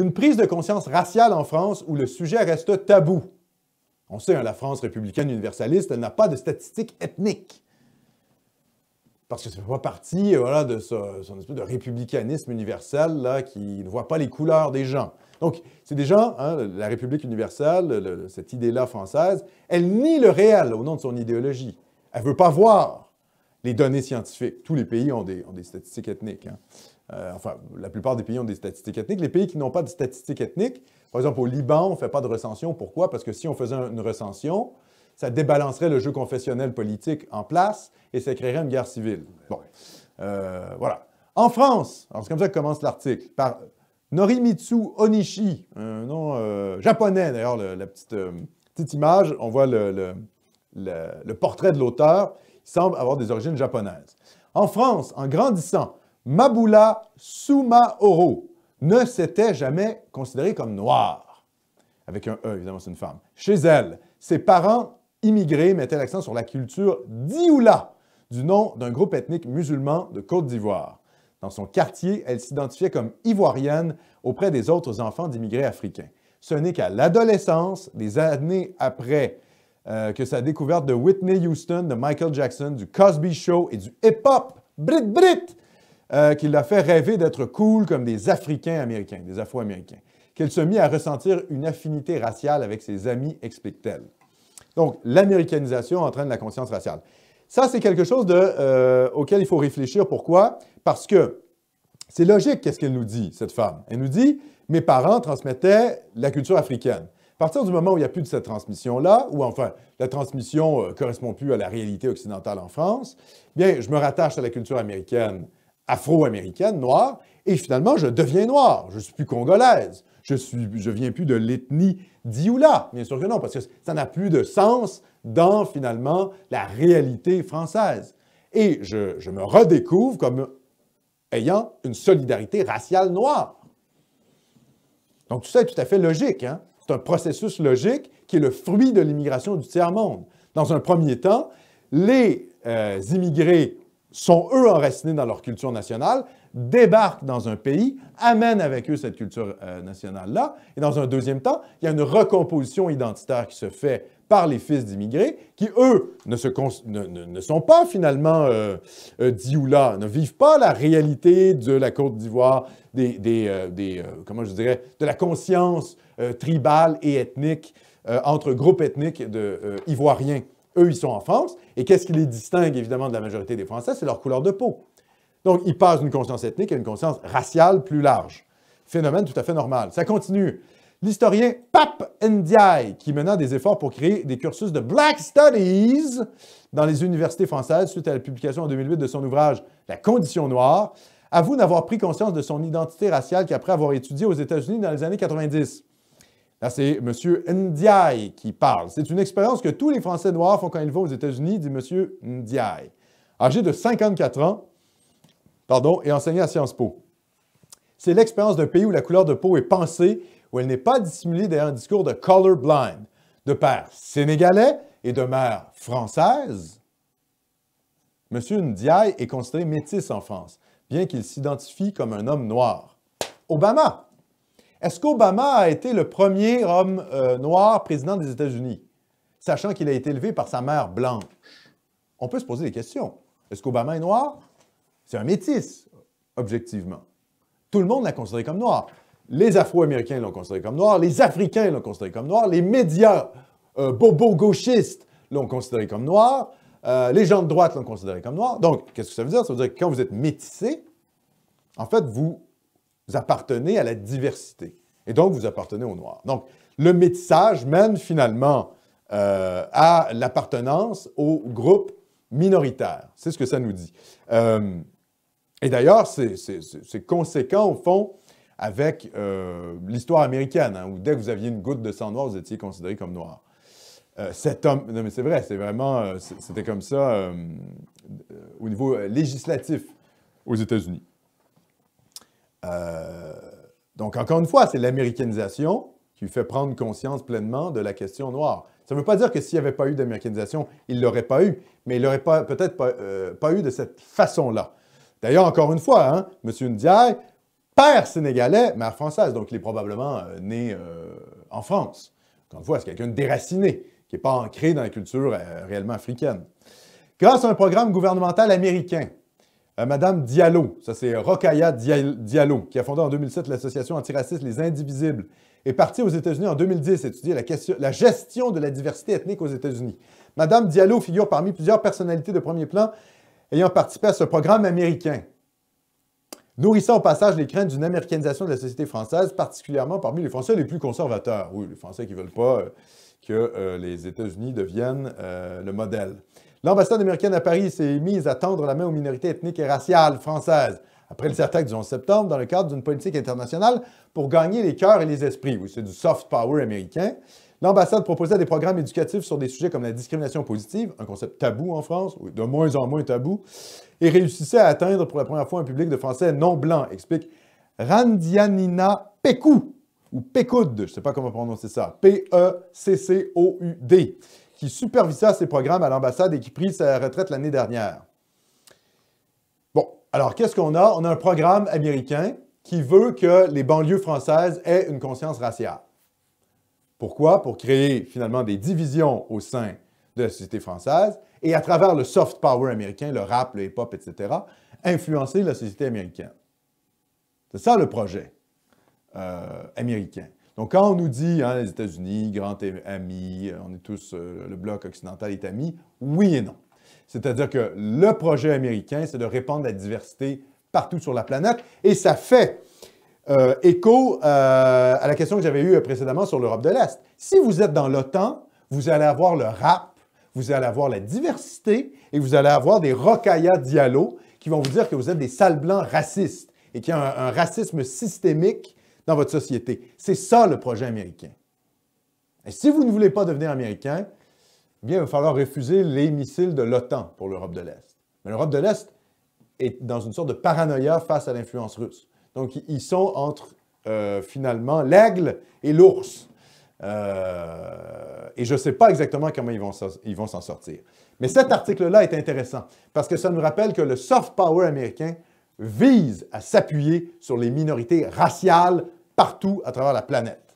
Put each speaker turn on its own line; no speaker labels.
une prise de conscience raciale en France où le sujet reste tabou. On sait, hein, la France républicaine universaliste, n'a pas de statistiques ethniques. Parce que ça ne fait pas partie de son espèce de républicanisme universel là, qui ne voit pas les couleurs des gens. Donc, c'est des gens, hein, la République universelle, cette idée-là française, elle nie le réel au nom de son idéologie. Elle ne veut pas voir les données scientifiques. Tous les pays ont des, statistiques ethniques. Hein. Euh, enfin, la plupart des pays ont des statistiques ethniques. Les pays qui n'ont pas de statistiques ethniques, par exemple au Liban, on ne fait pas de recension. Pourquoi? Parce que si on faisait une recension, ça débalancerait le jeu confessionnel politique en place et ça créerait une guerre civile. Bon, euh, voilà. En France, c'est comme ça que commence l'article, par Norimitsu Onishi, un nom euh, japonais d'ailleurs, la petite, image, on voit le portrait de l'auteur, il semble avoir des origines japonaises. En France, en grandissant, Mabula Soumaoro ne s'était jamais considérée comme noire. Avec un E, évidemment, c'est une femme. Chez elle, ses parents immigrés mettaient l'accent sur la culture d'Ioula, du nom d'un groupe ethnique musulman de Côte d'Ivoire. Dans son quartier, elle s'identifiait comme ivoirienne auprès des autres enfants d'immigrés africains. Ce n'est qu'à l'adolescence, des années après euh, que sa découverte de Whitney Houston, de Michael Jackson, du Cosby Show et du hip-hop Brit Brit qu'il euh, qui l'a fait rêver d'être cool comme des Africains américains, des Afro-Américains, qu'elle se mit à ressentir une affinité raciale avec ses amis, explique-t-elle. Donc, l'américanisation entraîne la conscience raciale. Ça, c'est quelque chose euh, auquel il faut réfléchir. Pourquoi? Parce que c'est logique qu'est-ce qu'elle nous dit, cette femme. Elle nous dit, mes parents transmettaient la culture africaine. À partir du moment où il n'y a plus de cette transmission-là, ou enfin, la transmission ne euh, correspond plus à la réalité occidentale en France, bien, je me rattache à la culture américaine afro-américaine, noire, et finalement, je deviens noire. Je ne suis plus congolaise. Je ne je viens plus de l'ethnie d'Ioula. Bien sûr que non, parce que ça n'a plus de sens dans, finalement, la réalité française. Et je, me redécouvre comme ayant une solidarité raciale noire. Donc, tout ça est tout à fait logique. Hein. C'est un processus logique qui est le fruit de l'immigration du tiers-monde. Dans un premier temps, les euh, immigrés sont eux enracinés dans leur culture nationale, débarquent dans un pays, amènent avec eux cette culture euh, nationale-là, et dans un deuxième temps, il y a une recomposition identitaire qui se fait par les fils d'immigrés, qui, eux, ne, ne, sont pas finalement euh, euh ou dioula, ne vivent pas la réalité de la Côte d'Ivoire, des, euh, comment de la conscience tribale et ethnique entre groupes ethniques de, ivoiriens. Eux, ils sont en France. Et qu'est-ce qui les distingue évidemment de la majorité des Français? C'est leur couleur de peau. Donc, ils passent d'une conscience ethnique à une conscience raciale plus large. Phénomène tout à fait normal. Ça continue. L'historien Pape Ndiaye, qui mena des efforts pour créer des cursus de Black Studies dans les universités françaises suite à la publication en 2008 de son ouvrage La condition noire, avoue n'avoir pris conscience de son identité raciale qu'après avoir étudié aux États-Unis dans les années 90. Là, c'est M. Ndiaye qui parle. C'est une expérience que tous les Français noirs font quand ils vont aux États-Unis, dit M. Ndiaye. Âgé de 54 ans, pardon, et enseigné à Sciences Po. C'est l'expérience d'un pays où la couleur de peau est pensée, où elle n'est pas dissimulée derrière un discours de colorblind, de père sénégalais et de mère française. M. Ndiaye est considéré métisse en France, bien qu'il s'identifie comme un homme noir. Obama, est-ce qu'Obama a été le premier homme euh, noir président des États-Unis, sachant qu'il a été élevé par sa mère blanche? On peut se poser des questions. Est-ce qu'Obama est noir? C'est un métis, objectivement. Tout le monde l'a considéré comme noir. Les Afro-Américains l'ont considéré comme noir, les Africains l'ont considéré comme noir, les médias euh, bobo-gauchistes l'ont considéré comme noir, euh, les gens de droite l'ont considéré comme noir. Donc, qu'est-ce que ça veut dire? Ça veut dire que quand vous êtes métissé, en fait, vous vous appartenez à la diversité. Et donc, vous appartenez aux Noirs. Donc, le métissage mène finalement euh, à l'appartenance au groupe minoritaire. C'est ce que ça nous dit. Euh, et d'ailleurs, c'est conséquent, au fond, avec euh, l'histoire américaine, hein, où dès que vous aviez une goutte de sang noir, vous étiez considéré comme noir. cet homme, non mais c'est vrai, c'est vraiment, c'était comme ça au niveau législatif aux États-Unis. Euh, donc, encore une fois, c'est l'américanisation qui fait prendre conscience pleinement de la question noire. Ça ne veut pas dire que s'il n'y avait pas eu d'américanisation, il ne l'aurait pas eu, mais il l'aurait peut-être euh, pas, eu de cette façon-là. D'ailleurs, encore une fois, hein, M. Ndiaye, père sénégalais, mère française, donc il est probablement euh, né en France. Encore une fois, c'est quelqu'un de déraciné, qui n'est pas ancré dans la culture réellement africaine. Grâce à un programme gouvernemental américain, euh, Madame Diallo, ça c'est Rokaya Diallo, qui a fondé en 2007 l'association antiraciste Les Indivisibles, est partie aux États-Unis en 2010 étudier la, la gestion de la diversité ethnique aux États-Unis. Madame Diallo figure parmi plusieurs personnalités de premier plan ayant participé à ce programme américain, nourrissant au passage les craintes d'une américanisation de la société française, particulièrement parmi les Français les plus conservateurs. Oui, les Français qui ne veulent pas euh, que euh, les États-Unis deviennent le modèle. L'ambassade américaine à Paris s'est mise à tendre la main aux minorités ethniques et raciales françaises après le attaques du 11 septembre dans le cadre d'une politique internationale pour gagner les cœurs et les esprits. Oui, c'est du soft power américain. L'ambassade proposait des programmes éducatifs sur des sujets comme la discrimination positive, un concept tabou en France, de moins en moins tabou, et réussissait à atteindre pour la première fois un public de Français non blanc, explique Randianina Pekou ou Pekoud, je ne sais pas comment prononcer ça, P-E-C-C-O-U-D qui supervisa ses programmes à l'ambassade et qui prit sa retraite l'année dernière. Bon, alors qu'est-ce qu'on a? On a un programme américain qui veut que les banlieues françaises aient une conscience raciale. Pourquoi? Pour créer finalement des divisions au sein de la société française et à travers le soft power américain, le rap, le hip-hop, etc., influencer la société américaine. C'est ça le projet euh, américain. Donc, quand on nous dit hein, les États-Unis, grand amis, euh, on est tous, euh, le bloc occidental est ami, oui et non. C'est-à-dire que le projet américain, c'est de répandre la diversité partout sur la planète et ça fait euh, écho à la question que j'avais eue précédemment sur l'Europe de l'Est. Si vous êtes dans l'OTAN, vous allez avoir le rap, vous allez avoir la diversité et vous allez avoir des rocaillas diallo qui vont vous dire que vous êtes des sales blancs racistes et qu'il y a un racisme systémique dans votre société. C'est ça le projet américain. Et si vous ne voulez pas devenir américain, eh bien, il va falloir refuser les missiles de l'OTAN pour l'Europe de l'Est. Mais l'Europe de l'Est est dans une sorte de paranoïa face à l'influence russe. Donc, ils sont entre euh, finalement l'aigle et l'ours. Euh, et je ne sais pas exactement comment ils ils vont s'en sortir. Mais cet article-là est intéressant parce que ça nous rappelle que le soft power américain vise à s'appuyer sur les minorités raciales, partout à travers la planète.